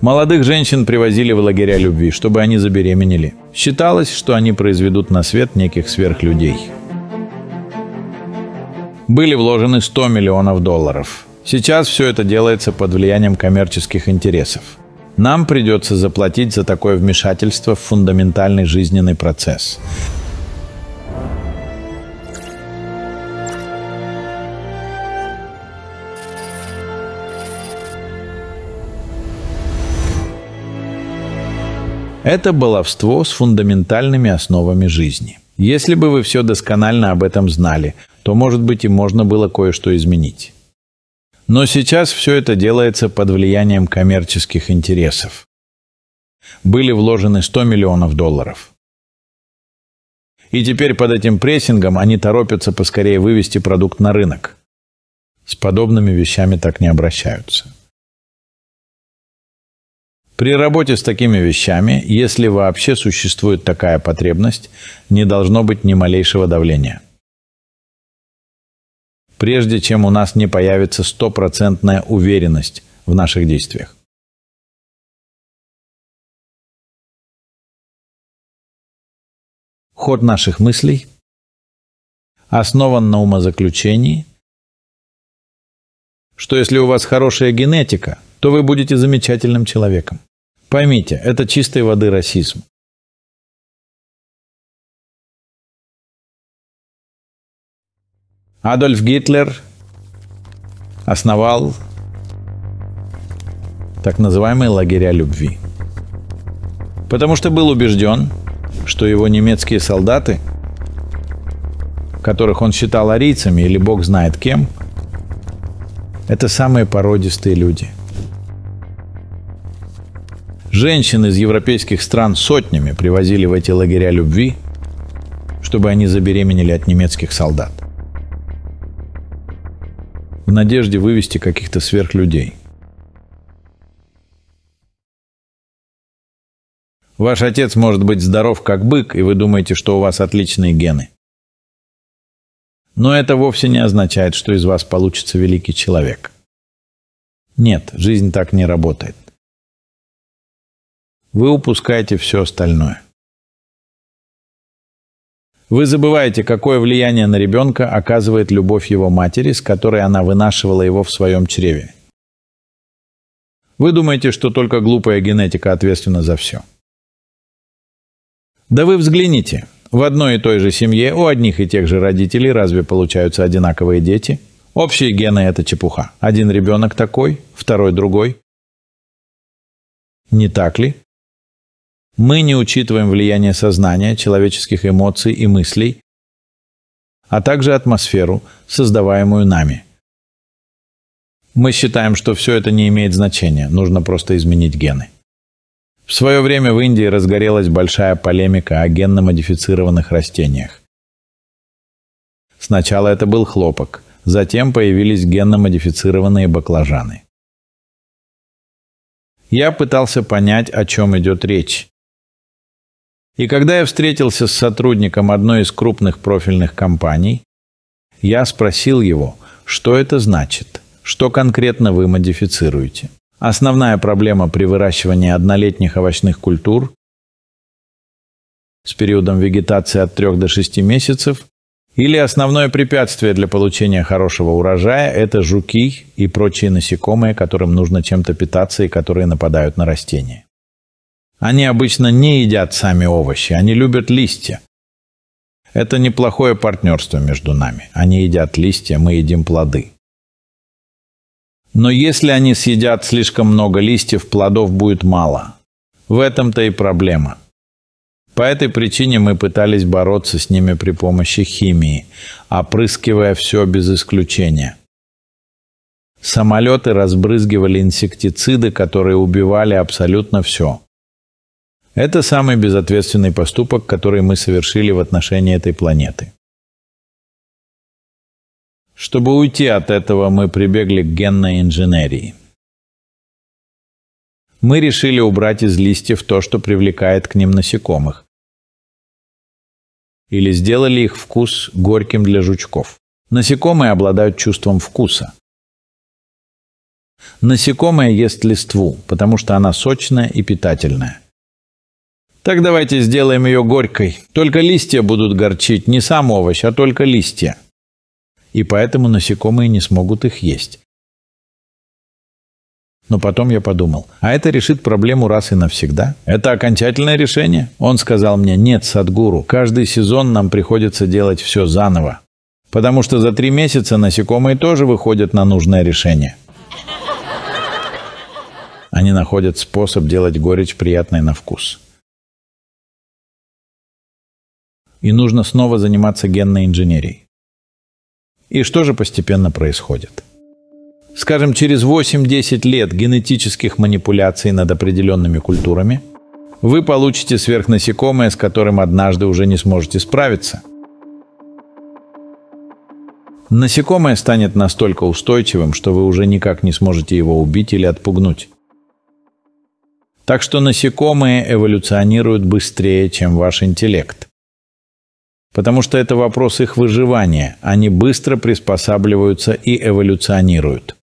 Молодых женщин привозили в лагеря любви, чтобы они забеременели. Считалось, что они произведут на свет неких сверхлюдей. Были вложены 100 миллионов долларов. Сейчас все это делается под влиянием коммерческих интересов. Нам придется заплатить за такое вмешательство в фундаментальный жизненный процесс. Это баловство с фундаментальными основами жизни. Если бы вы все досконально об этом знали, то, может быть, и можно было кое-что изменить. Но сейчас все это делается под влиянием коммерческих интересов. Были вложены 100 миллионов долларов. И теперь под этим прессингом они торопятся поскорее вывести продукт на рынок. С подобными вещами так не обращаются. При работе с такими вещами, если вообще существует такая потребность, не должно быть ни малейшего давления. Прежде чем у нас не появится стопроцентная уверенность в наших действиях. Ход наших мыслей основан на умозаключении, что если у вас хорошая генетика – то вы будете замечательным человеком. Поймите, это чистой воды расизм. Адольф Гитлер основал так называемые лагеря любви. Потому что был убежден, что его немецкие солдаты, которых он считал арийцами или бог знает кем, это самые породистые люди – Женщин из европейских стран сотнями привозили в эти лагеря любви, чтобы они забеременели от немецких солдат. В надежде вывести каких-то сверхлюдей. Ваш отец может быть здоров как бык, и вы думаете, что у вас отличные гены. Но это вовсе не означает, что из вас получится великий человек. Нет, жизнь так не работает вы упускаете все остальное. Вы забываете, какое влияние на ребенка оказывает любовь его матери, с которой она вынашивала его в своем чреве. Вы думаете, что только глупая генетика ответственна за все. Да вы взгляните. В одной и той же семье у одних и тех же родителей разве получаются одинаковые дети? Общие гены – это чепуха. Один ребенок такой, второй другой. Не так ли? Мы не учитываем влияние сознания, человеческих эмоций и мыслей, а также атмосферу, создаваемую нами. Мы считаем, что все это не имеет значения, нужно просто изменить гены. В свое время в Индии разгорелась большая полемика о генно-модифицированных растениях. Сначала это был хлопок, затем появились генно-модифицированные баклажаны. Я пытался понять, о чем идет речь. И когда я встретился с сотрудником одной из крупных профильных компаний, я спросил его, что это значит, что конкретно вы модифицируете. Основная проблема при выращивании однолетних овощных культур с периодом вегетации от 3 до 6 месяцев или основное препятствие для получения хорошего урожая – это жуки и прочие насекомые, которым нужно чем-то питаться и которые нападают на растения. Они обычно не едят сами овощи, они любят листья. Это неплохое партнерство между нами. Они едят листья, мы едим плоды. Но если они съедят слишком много листьев, плодов будет мало. В этом-то и проблема. По этой причине мы пытались бороться с ними при помощи химии, опрыскивая все без исключения. Самолеты разбрызгивали инсектициды, которые убивали абсолютно все. Это самый безответственный поступок, который мы совершили в отношении этой планеты. Чтобы уйти от этого, мы прибегли к генной инженерии. Мы решили убрать из листьев то, что привлекает к ним насекомых. Или сделали их вкус горьким для жучков. Насекомые обладают чувством вкуса. Насекомое ест листву, потому что она сочная и питательная. Так давайте сделаем ее горькой. Только листья будут горчить, не сам овощ, а только листья. И поэтому насекомые не смогут их есть. Но потом я подумал, а это решит проблему раз и навсегда? Это окончательное решение? Он сказал мне, нет, Садгуру, каждый сезон нам приходится делать все заново. Потому что за три месяца насекомые тоже выходят на нужное решение. Они находят способ делать горечь приятной на вкус. и нужно снова заниматься генной инженерией. И что же постепенно происходит? Скажем, через 8-10 лет генетических манипуляций над определенными культурами вы получите сверхнасекомое, с которым однажды уже не сможете справиться. Насекомое станет настолько устойчивым, что вы уже никак не сможете его убить или отпугнуть. Так что насекомые эволюционируют быстрее, чем ваш интеллект. Потому что это вопрос их выживания. Они быстро приспосабливаются и эволюционируют.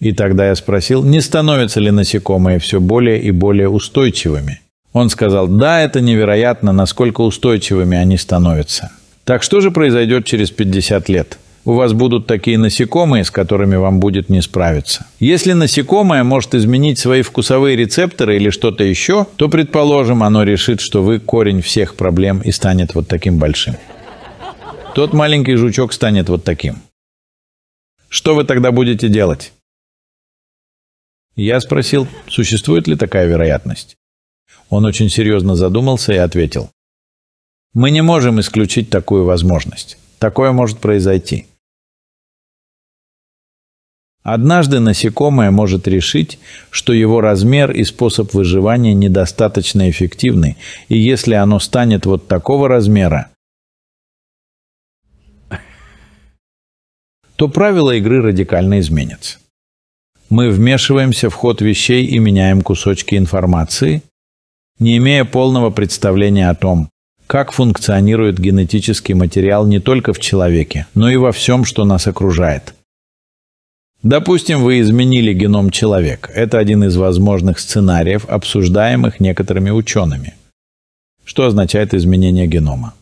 И тогда я спросил, не становятся ли насекомые все более и более устойчивыми. Он сказал, да, это невероятно, насколько устойчивыми они становятся. Так что же произойдет через 50 лет? у вас будут такие насекомые, с которыми вам будет не справиться. Если насекомое может изменить свои вкусовые рецепторы или что-то еще, то, предположим, оно решит, что вы корень всех проблем и станет вот таким большим. Тот маленький жучок станет вот таким. Что вы тогда будете делать? Я спросил, существует ли такая вероятность. Он очень серьезно задумался и ответил. Мы не можем исключить такую возможность. Такое может произойти. Однажды насекомое может решить, что его размер и способ выживания недостаточно эффективны, и если оно станет вот такого размера, то правила игры радикально изменятся. Мы вмешиваемся в ход вещей и меняем кусочки информации, не имея полного представления о том, как функционирует генетический материал не только в человеке, но и во всем, что нас окружает – Допустим, вы изменили геном человека. Это один из возможных сценариев, обсуждаемых некоторыми учеными. Что означает изменение генома?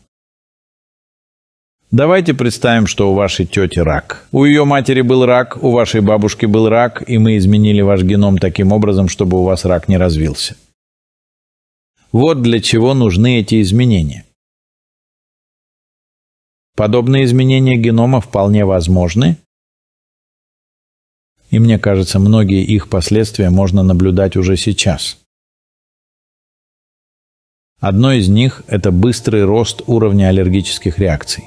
Давайте представим, что у вашей тети рак. У ее матери был рак, у вашей бабушки был рак, и мы изменили ваш геном таким образом, чтобы у вас рак не развился. Вот для чего нужны эти изменения. Подобные изменения генома вполне возможны, и мне кажется, многие их последствия можно наблюдать уже сейчас. Одно из них – это быстрый рост уровня аллергических реакций.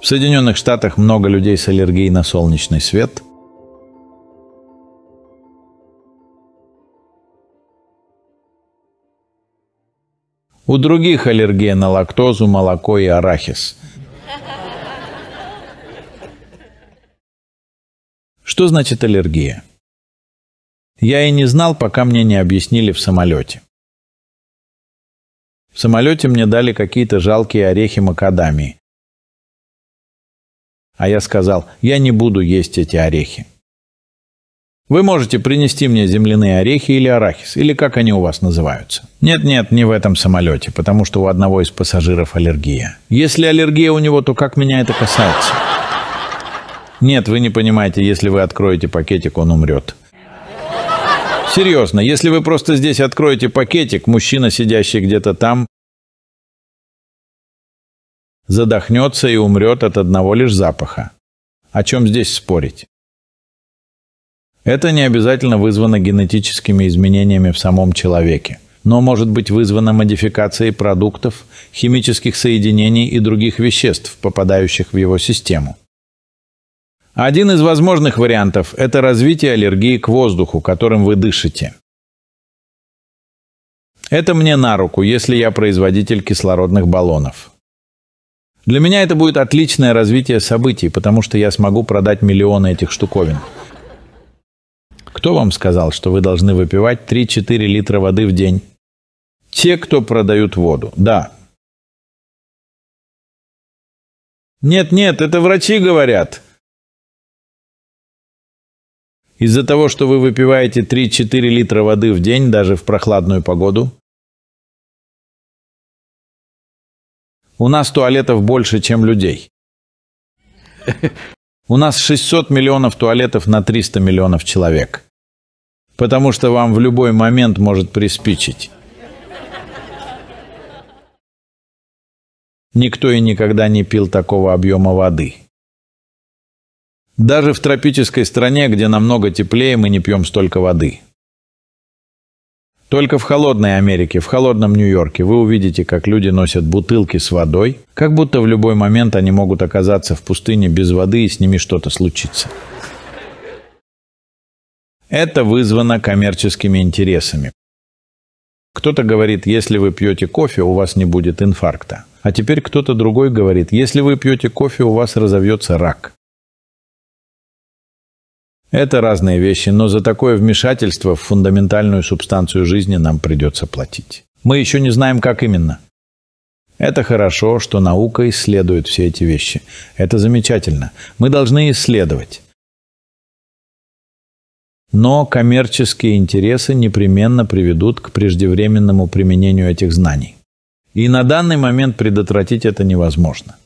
В Соединенных Штатах много людей с аллергией на солнечный свет. У других аллергия на лактозу, молоко и арахис – Что значит аллергия? Я и не знал, пока мне не объяснили в самолете. В самолете мне дали какие-то жалкие орехи макадамии. А я сказал, я не буду есть эти орехи. Вы можете принести мне земляные орехи или арахис, или как они у вас называются. Нет-нет, не в этом самолете, потому что у одного из пассажиров аллергия. Если аллергия у него, то как меня это касается? Нет, вы не понимаете, если вы откроете пакетик, он умрет. Серьезно, если вы просто здесь откроете пакетик, мужчина, сидящий где-то там, задохнется и умрет от одного лишь запаха. О чем здесь спорить? Это не обязательно вызвано генетическими изменениями в самом человеке, но может быть вызвано модификацией продуктов, химических соединений и других веществ, попадающих в его систему. Один из возможных вариантов – это развитие аллергии к воздуху, которым вы дышите. Это мне на руку, если я производитель кислородных баллонов. Для меня это будет отличное развитие событий, потому что я смогу продать миллионы этих штуковин. Кто вам сказал, что вы должны выпивать 3-4 литра воды в день? Те, кто продают воду, да. Нет-нет, это врачи говорят. Из-за того, что вы выпиваете 3-4 литра воды в день, даже в прохладную погоду. У нас туалетов больше, чем людей. У нас 600 миллионов туалетов на 300 миллионов человек. Потому что вам в любой момент может приспичить. Никто и никогда не пил такого объема воды. Даже в тропической стране, где намного теплее, мы не пьем столько воды. Только в холодной Америке, в холодном Нью-Йорке вы увидите, как люди носят бутылки с водой, как будто в любой момент они могут оказаться в пустыне без воды и с ними что-то случится. Это вызвано коммерческими интересами. Кто-то говорит, если вы пьете кофе, у вас не будет инфаркта. А теперь кто-то другой говорит, если вы пьете кофе, у вас разовьется рак. Это разные вещи, но за такое вмешательство в фундаментальную субстанцию жизни нам придется платить. Мы еще не знаем, как именно. Это хорошо, что наука исследует все эти вещи. Это замечательно. Мы должны исследовать. Но коммерческие интересы непременно приведут к преждевременному применению этих знаний. И на данный момент предотвратить это невозможно.